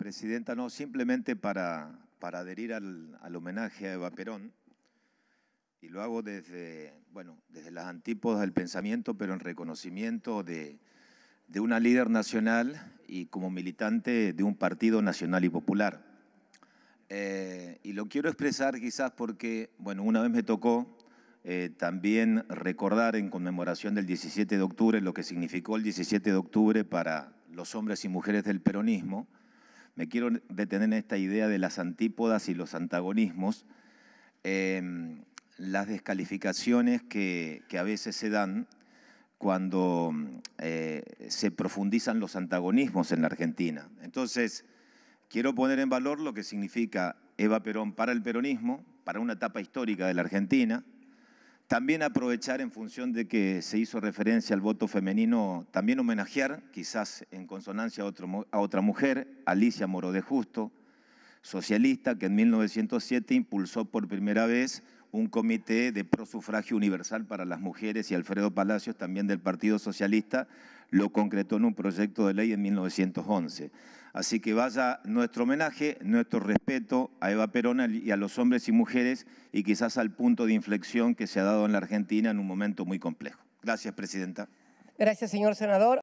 Presidenta, no, simplemente para, adherir al, homenaje a Eva Perón, y lo hago desde, bueno, desde las antípodas del pensamiento, pero en reconocimiento de, una líder nacional y como militante de un partido nacional y popular. Eh, y lo quiero expresar quizás porque, bueno, una vez me tocó eh, también recordar en conmemoración del 17 de octubre lo que significó el 17 de octubre para los hombres y mujeres del peronismo, me quiero detener en esta idea de las antípodas y los antagonismos, em, las descalificaciones que, a veces se dan cuando eh, se profundizan los antagonismos en la Argentina. Entonces, quiero poner en valor lo que significa Eva Perón para el peronismo, para una etapa histórica de la Argentina, también aprovechar en función de que se hizo referencia al voto femenino, también homenajear, quizás en consonancia a, otra mujer, Alicia Moro de Justo, socialista que en 1907 impulsó por primera vez un comité de prosufragio universal para las mujeres y Alfredo Palacios, también del Partido Socialista, lo concretó en un proyecto de ley en 1911. Así que vaya nuestro homenaje, nuestro respeto a Eva Perón y a los hombres y mujeres y quizás al punto de inflexión que se ha dado en la Argentina en un momento muy complejo. Gracias, Presidenta. Gracias, señor senador.